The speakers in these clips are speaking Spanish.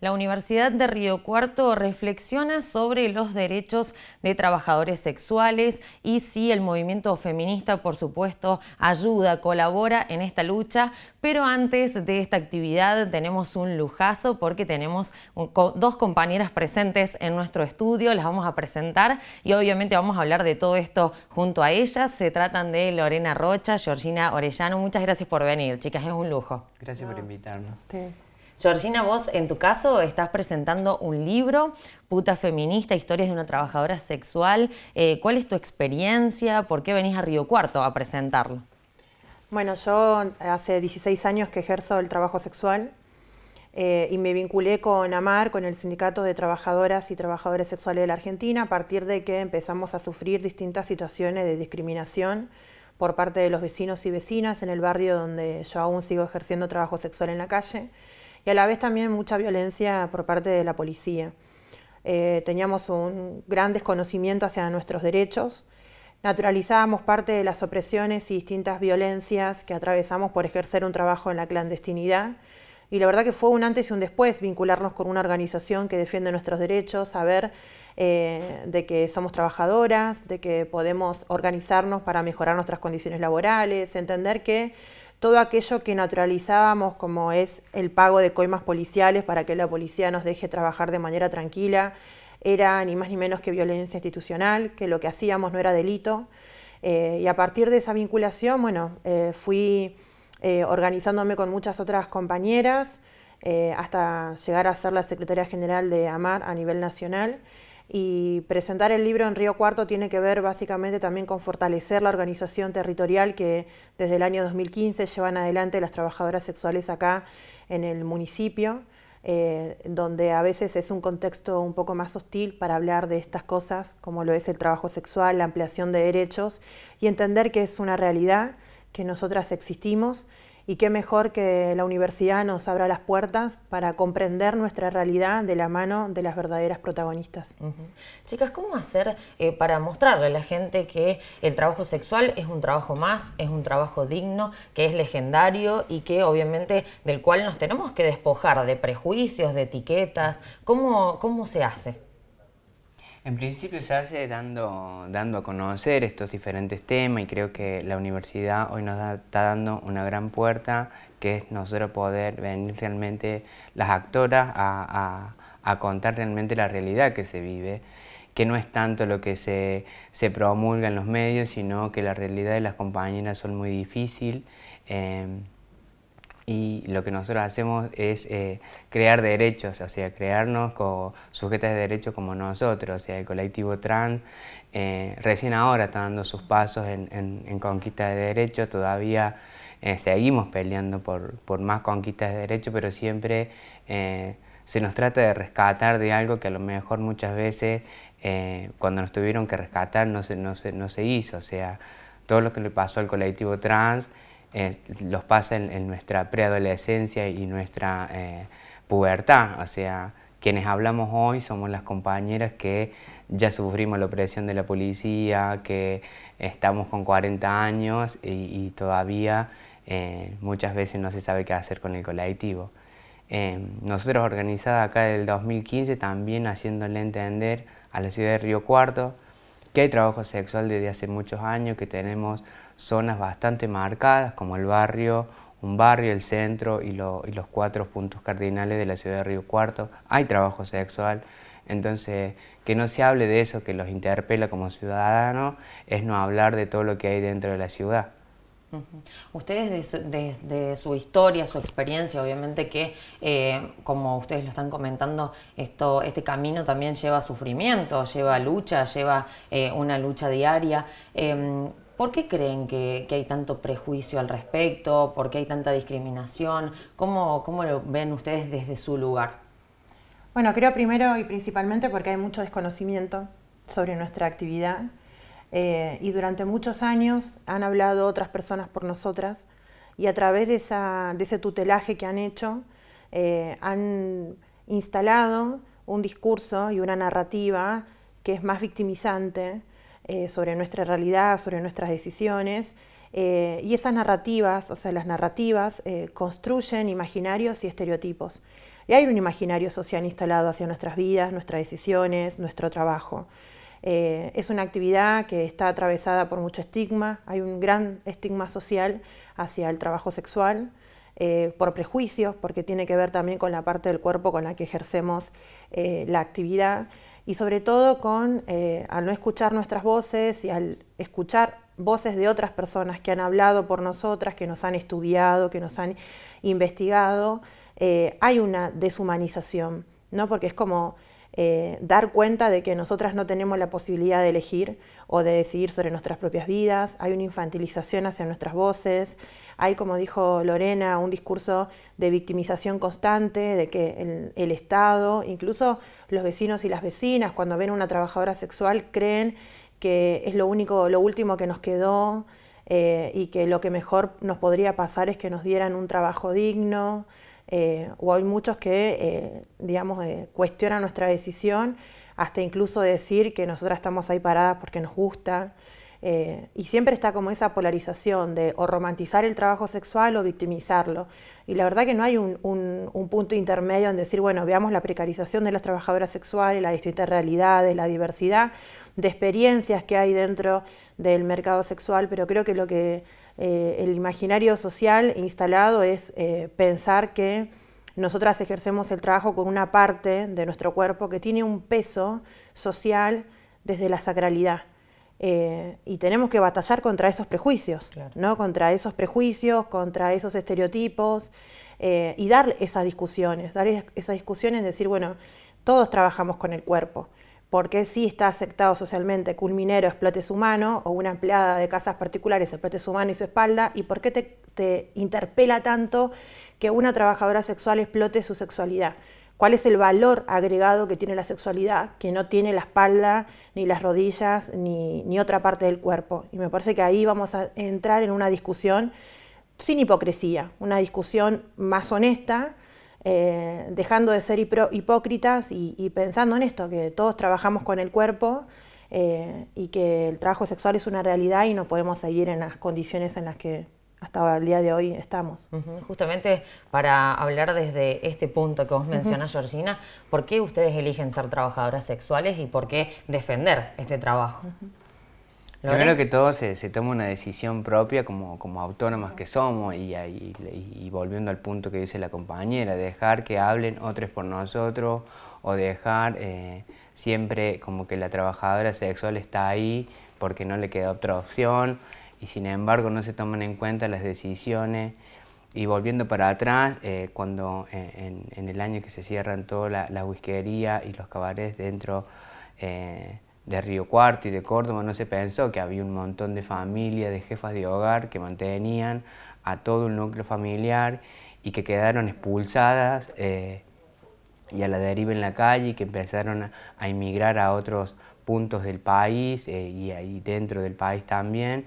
La Universidad de Río Cuarto reflexiona sobre los derechos de trabajadores sexuales y si el movimiento feminista, por supuesto, ayuda, colabora en esta lucha. Pero antes de esta actividad tenemos un lujazo porque tenemos dos compañeras presentes en nuestro estudio, las vamos a presentar y obviamente vamos a hablar de todo esto junto a ellas. Se tratan de Lorena Rocha, Georgina Orellano. Muchas gracias por venir, chicas, es un lujo. Gracias por invitarnos. Georgina, vos en tu caso estás presentando un libro, Puta Feminista, Historias de una Trabajadora Sexual. Eh, ¿Cuál es tu experiencia? ¿Por qué venís a Río Cuarto a presentarlo? Bueno, yo eh, hace 16 años que ejerzo el trabajo sexual eh, y me vinculé con AMAR, con el Sindicato de Trabajadoras y Trabajadores Sexuales de la Argentina, a partir de que empezamos a sufrir distintas situaciones de discriminación por parte de los vecinos y vecinas en el barrio donde yo aún sigo ejerciendo trabajo sexual en la calle y a la vez también mucha violencia por parte de la policía. Eh, teníamos un gran desconocimiento hacia nuestros derechos, naturalizábamos parte de las opresiones y distintas violencias que atravesamos por ejercer un trabajo en la clandestinidad. Y la verdad que fue un antes y un después vincularnos con una organización que defiende nuestros derechos, saber eh, de que somos trabajadoras, de que podemos organizarnos para mejorar nuestras condiciones laborales, entender que todo aquello que naturalizábamos como es el pago de coimas policiales para que la policía nos deje trabajar de manera tranquila, era ni más ni menos que violencia institucional, que lo que hacíamos no era delito. Eh, y a partir de esa vinculación, bueno, eh, fui eh, organizándome con muchas otras compañeras hasta llegar a ser la secretaria general de AMAR a nivel nacional. Y presentar el libro en Río Cuarto tiene que ver básicamente también con fortalecer la organización territorial que desde el año 2015 llevan adelante las trabajadoras sexuales acá en el municipio, eh, donde a veces es un contexto un poco más hostil para hablar de estas cosas, como lo es el trabajo sexual, la ampliación de derechos, y entender que es una realidad, que nosotras existimos y qué mejor que la universidad nos abra las puertas para comprender nuestra realidad de la mano de las verdaderas protagonistas. Chicas, ¿cómo hacer eh, para mostrarle a la gente que el trabajo sexual es un trabajo más, es un trabajo digno, que es legendario y que obviamente del cual nos tenemos que despojar de prejuicios, de etiquetas? ¿Cómo, cómo se hace? En principio se hace dando, dando a conocer estos diferentes temas y creo que la universidad hoy nos está dando una gran puerta que es nosotros poder venir realmente las actoras a, contar realmente la realidad que se vive que no es tanto lo que se, promulga en los medios, sino que la realidad de las compañeras son muy difícil. Eh, y lo que nosotros hacemos es eh, crear derechos, o sea, crearnos como sujetas de derechos como nosotros, o sea, el colectivo trans eh, recién ahora está dando sus pasos en, en, conquista de derechos, todavía eh, seguimos peleando por, más conquistas de derechos, pero siempre se nos trata de rescatar de algo que a lo mejor muchas veces cuando nos tuvieron que rescatar no no se hizo, o sea, todo lo que le pasó al colectivo trans, los pasa en, nuestra preadolescencia y nuestra eh, pubertad. O sea, quienes hablamos hoy somos las compañeras que ya sufrimos la opresión de la policía, que estamos con 40 años y, todavía eh, muchas veces no se sabe qué hacer con el colectivo. Em, nosotros organizada acá del 2015 también haciéndole entender a la ciudad de Río Cuarto que hay trabajo sexual desde hace muchos años, que tenemos zonas bastante marcadas como el barrio, un barrio, el centro y, los cuatro puntos cardinales de la ciudad de Río Cuarto. Hay trabajo sexual, entonces que no se hable de eso que los interpela como ciudadanos es no hablar de todo lo que hay dentro de la ciudad. Ustedes desde su, historia, su experiencia, obviamente que, eh, como ustedes lo están comentando, esto, este camino también lleva sufrimiento, lleva lucha, lleva eh, una lucha diaria. Em, ¿Por qué creen que, hay tanto prejuicio al respecto? ¿Por qué hay tanta discriminación? ¿Cómo lo ven ustedes desde su lugar? Bueno, creo primero y principalmente porque hay mucho desconocimiento sobre nuestra actividad eh, y durante muchos años han hablado otras personas por nosotras y a través de, ese tutelaje que han hecho eh, han instalado un discurso y una narrativa que es más victimizante eh, sobre nuestra realidad, sobre nuestras decisiones. y esas narrativas, o sea, las narrativas construyen imaginarios y estereotipos. Y hay un imaginario social instalado hacia nuestras vidas, nuestras decisiones, nuestro trabajo. Eh, es una actividad que está atravesada por mucho estigma, hay un gran estigma social hacia el trabajo sexual, eh, por prejuicios, porque tiene que ver también con la parte del cuerpo con la que ejercemos eh, la actividad y sobre todo con, al no escuchar nuestras voces y al escuchar voces de otras personas que han hablado por nosotras, que nos han estudiado, que nos han investigado, hay una deshumanización, ¿no? porque es como eh, dar cuenta de que nosotras no tenemos la posibilidad de elegir o de decidir sobre nuestras propias vidas, hay una infantilización hacia nuestras voces, hay, como dijo Lorena, un discurso de victimización constante, de que el, Estado, incluso los vecinos y las vecinas, cuando ven a una trabajadora sexual, creen que es lo único, lo último que nos quedó eh, y que lo que mejor nos podría pasar es que nos dieran un trabajo digno eh, o hay muchos que, eh, digamos, eh, cuestionan nuestra decisión, hasta incluso decir que nosotras estamos ahí paradas porque nos gusta. y siempre está como esa polarización de o romantizar el trabajo sexual o victimizarlo. Y la verdad que no hay un, un punto intermedio en decir, bueno, veamos la precarización de las trabajadoras sexuales, las distintas realidades, la diversidad de experiencias que hay dentro del mercado sexual, pero creo que lo que eh, el imaginario social instalado es eh, pensar que nosotras ejercemos el trabajo con una parte de nuestro cuerpo que tiene un peso social desde la sacralidad. Eh, y tenemos que batallar contra esos prejuicios, ¿no? contra esos prejuicios, contra esos estereotipos, y dar esas discusiones, dar esas discusiones, decir, bueno, todos trabajamos con el cuerpo porque si está aceptado socialmente que un minero explote su mano o una empleada de casas particulares explote su mano y su espalda, y por qué te, interpela tanto que una trabajadora sexual explote su sexualidad. ¿Cuál es el valor agregado que tiene la sexualidad que no tiene la espalda, ni las rodillas, ni otra parte del cuerpo? Y me parece que ahí vamos a entrar en una discusión sin hipocresía, una discusión más honesta, eh, dejando de ser hipócritas y, pensando en esto, que todos trabajamos con el cuerpo eh, y que el trabajo sexual es una realidad y no podemos seguir en las condiciones en las que hasta el día de hoy estamos. Justamente para hablar desde este punto que vos mencionas, Georgina, ¿por qué ustedes eligen ser trabajadoras sexuales y por qué defender este trabajo? Primero que todo se, toma una decisión propia como, como autónomas que somos y, volviendo al punto que dice la compañera, dejar que hablen otros por nosotros o dejar eh, siempre como que la trabajadora sexual está ahí porque no le queda otra opción y sin embargo no se toman en cuenta las decisiones. Y volviendo para atrás, eh, cuando eh, en, el año que se cierran todas las la whiskerías y los cabarets dentro de Río Cuarto y de Córdoba no se pensó que había un montón de familias, de jefas de hogar que mantenían a todo el núcleo familiar y que quedaron expulsadas eh, y a la deriva en la calle y que empezaron a, emigrar a otros puntos del país eh, y ahí dentro del país también,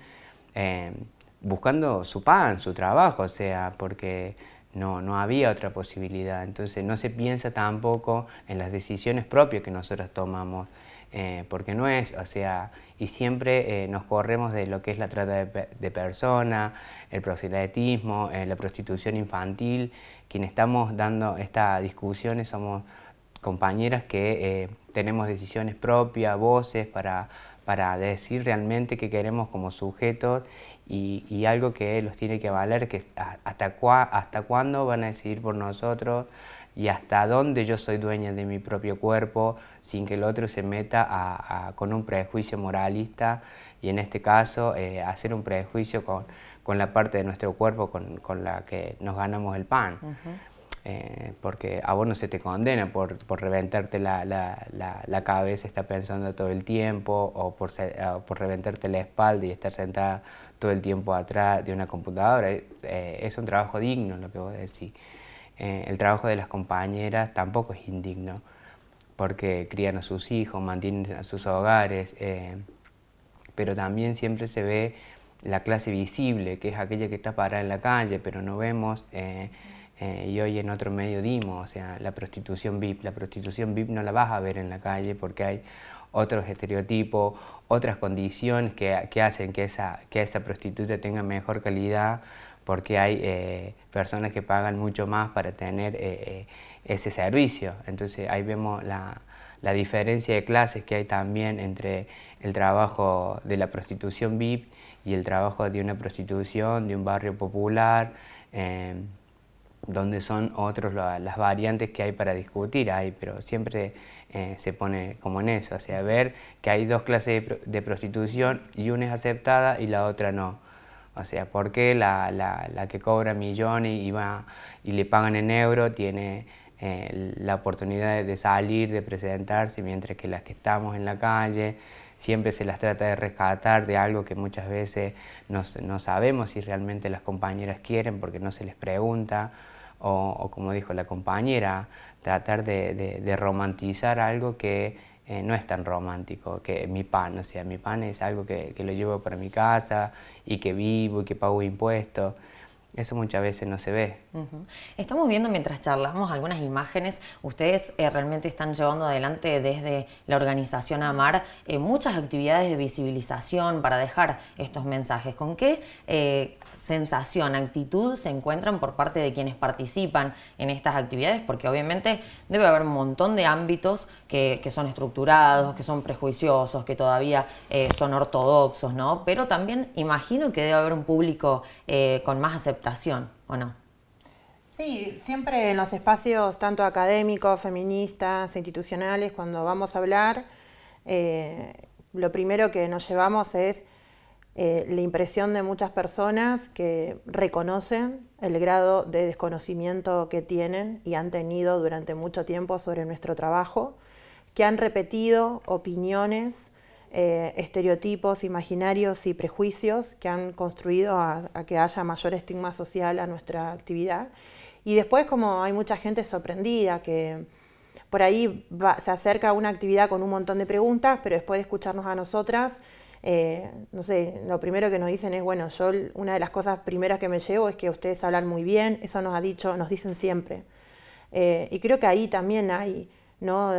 eh, buscando su pan, su trabajo, o sea, porque no, no había otra posibilidad. Entonces no se piensa tampoco en las decisiones propias que nosotros tomamos. Eh, porque no es, o sea, y siempre eh, nos corremos de lo que es la trata de, personas, el proxenetismo, eh, la prostitución infantil, quienes estamos dando estas discusiones somos compañeras que tenemos decisiones propias, voces para, para decir realmente qué queremos como sujetos y, y, algo que los tiene que valer, que hasta, hasta cuándo van a decidir por nosotros, y hasta dónde yo soy dueña de mi propio cuerpo sin que el otro se meta con un prejuicio moralista y en este caso eh, hacer un prejuicio con, con, la parte de nuestro cuerpo con, con la que nos ganamos el pan. Eh, porque a vos no se te condena por, por reventarte la, la, la, cabeza, estar pensando todo el tiempo, o por, por reventarte la espalda y estar sentada todo el tiempo atrás de una computadora. Eh, es un trabajo digno lo que vos decís. Eh, el trabajo de las compañeras tampoco es indigno, porque crían a sus hijos, mantienen a sus hogares, eh, pero también siempre se ve la clase visible, que es aquella que está parada en la calle, pero no vemos, eh, y hoy en otro medio dimos, o sea, la prostitución VIP. La prostitución VIP no la vas a ver en la calle porque hay otros estereotipos, otras condiciones que, que hacen que esa, que esa prostituta tenga mejor calidad porque hay eh, personas que pagan mucho más para tener eh, eh, ese servicio. Entonces ahí vemos la, diferencia de clases que hay también entre el trabajo de la prostitución VIP y el trabajo de una prostitución de un barrio popular, em, donde son otros las variantes que hay para discutir ahí, pero siempre se pone como en eso, o sea, ver que hay dos clases de prostitución y una es aceptada y la otra no. O sea, ¿por qué la, que cobra millones y, va, y le pagan en euro tiene eh, la oportunidad de, salir, de presentarse, mientras que las que estamos en la calle siempre se las trata de rescatar de algo que muchas veces no, sabemos si realmente las compañeras quieren porque no se les pregunta? O, como dijo la compañera, tratar de romantizar algo que eh, no es tan romántico que mi pan, o sea, mi pan es algo que, que lo llevo para mi casa y que vivo y que pago impuestos. Eso muchas veces no se ve. Estamos viendo mientras charlamos algunas imágenes. Ustedes eh, realmente están llevando adelante desde la organización AMAR eh, muchas actividades de visibilización para dejar estos mensajes. ¿Con qué eh, sensación, actitud se encuentran por parte de quienes participan en estas actividades? Porque obviamente debe haber un montón de ámbitos que son estructurados, que son prejuiciosos, que todavía son ortodoxos, ¿no? Pero también imagino que debe haber un público con más aceptación ¿o no? Sí, siempre en los espacios tanto académicos, feministas, institucionales, cuando vamos a hablar, eh, lo primero que nos llevamos es eh, la impresión de muchas personas que reconocen el grado de desconocimiento que tienen y han tenido durante mucho tiempo sobre nuestro trabajo, que han repetido opiniones eh, estereotipos, imaginarios y prejuicios que han construido a, que haya mayor estigma social a nuestra actividad. Y después, como hay mucha gente sorprendida que por ahí se acerca a una actividad con un montón de preguntas, pero después de escucharnos a nosotras, eh, no sé, lo primero que nos dicen es, bueno, yo una de las cosas primeras que me llevo es que ustedes hablan muy bien, eso nos ha dicho, nos dicen siempre. Eh, y creo que ahí también hay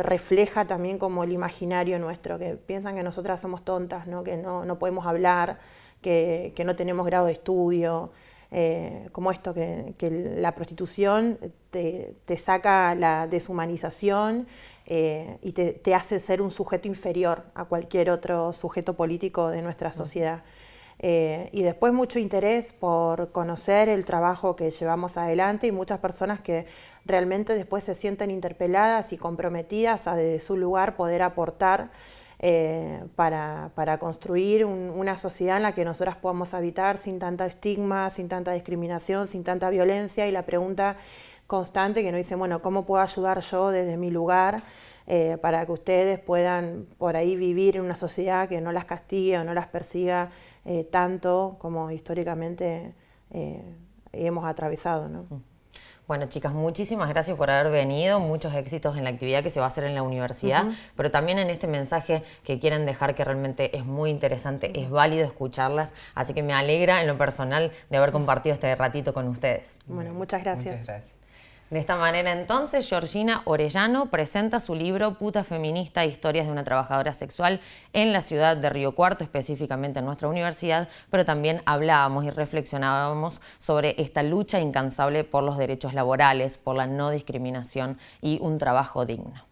refleja también como el imaginario nuestro, que piensan que nosotras somos tontas, que no, podemos hablar, que, no tenemos grado de estudio, eh, como esto, que, la prostitución te, saca la deshumanización eh, y te, hace ser un sujeto inferior a cualquier otro sujeto político de nuestra sociedad. Eh, y después mucho interés por conocer el trabajo que llevamos adelante y muchas personas que realmente después se sienten interpeladas y comprometidas a desde su lugar poder aportar eh, para, construir una sociedad en la que nosotras podamos habitar sin tanto estigma, sin tanta discriminación, sin tanta violencia y la pregunta constante que nos dicen, bueno, ¿cómo puedo ayudar yo desde mi lugar? Eh, para que ustedes puedan por ahí vivir en una sociedad que no las castigue o no las persiga eh, tanto como históricamente eh, hemos atravesado. ¿no? Bueno, chicas, muchísimas gracias por haber venido, muchos éxitos en la actividad que se va a hacer en la universidad, pero también en este mensaje que quieren dejar que realmente es muy interesante, es válido escucharlas, así que me alegra en lo personal de haber compartido este ratito con ustedes. Bueno, Muchas gracias. De esta manera entonces, Georgina Orellano presenta su libro Puta Feminista, Historias de una Trabajadora Sexual en la ciudad de Río Cuarto, específicamente en nuestra universidad, pero también hablábamos y reflexionábamos sobre esta lucha incansable por los derechos laborales, por la no discriminación y un trabajo digno.